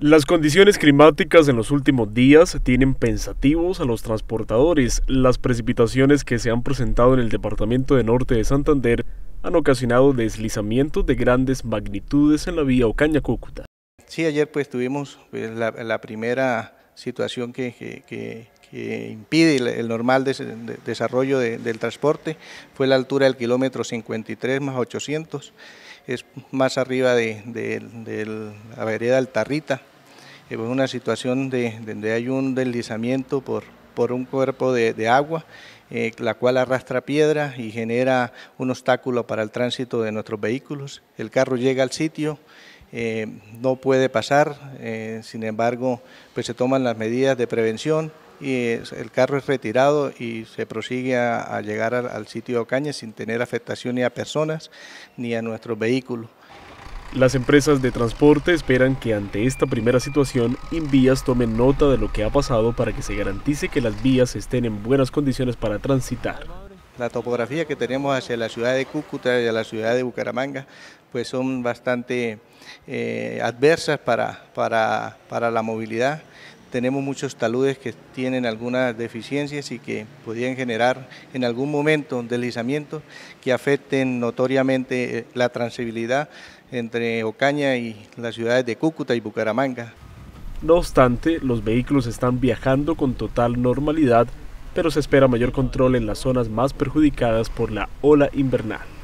Las condiciones climáticas en los últimos días tienen pensativos a los transportadores. Las precipitaciones que se han presentado en el departamento de norte de Santander han ocasionado deslizamientos de grandes magnitudes en la vía Ocaña-Cúcuta. Sí, ayer pues tuvimos pues, la, primera situación que, impide el, normal desarrollo del transporte, fue la altura del kilómetro 53 más 800, es más arriba de, de la vereda Altarrita, es eh, una situación donde hay un deslizamiento por, por un cuerpo de, agua, eh, la cual arrastra piedra y genera un obstáculo para el tránsito de nuestros vehículos. El carro llega al sitio, eh, no puede pasar, sin embargo, pues se toman las medidas de prevención y el carro es retirado y se prosigue a, llegar al, al sitio de Ocaña sin tener afectación ni a personas ni a nuestros vehículos. Las empresas de transporte esperan que ante esta primera situación, Invías tome nota de lo que ha pasado para que se garantice que las vías estén en buenas condiciones para transitar. La topografía que tenemos hacia la ciudad de Cúcuta y a la ciudad de Bucaramanga pues son bastante eh, adversas para, para, para la movilidad tenemos muchos taludes que tienen algunas deficiencias y que podrían generar en algún momento un deslizamiento que afecten notoriamente eh, la transibilidad entre Ocaña y las ciudades de Cúcuta y Bucaramanga. No obstante, los vehículos están viajando con total normalidad, pero se espera mayor control en las zonas más perjudicadas por la ola invernal.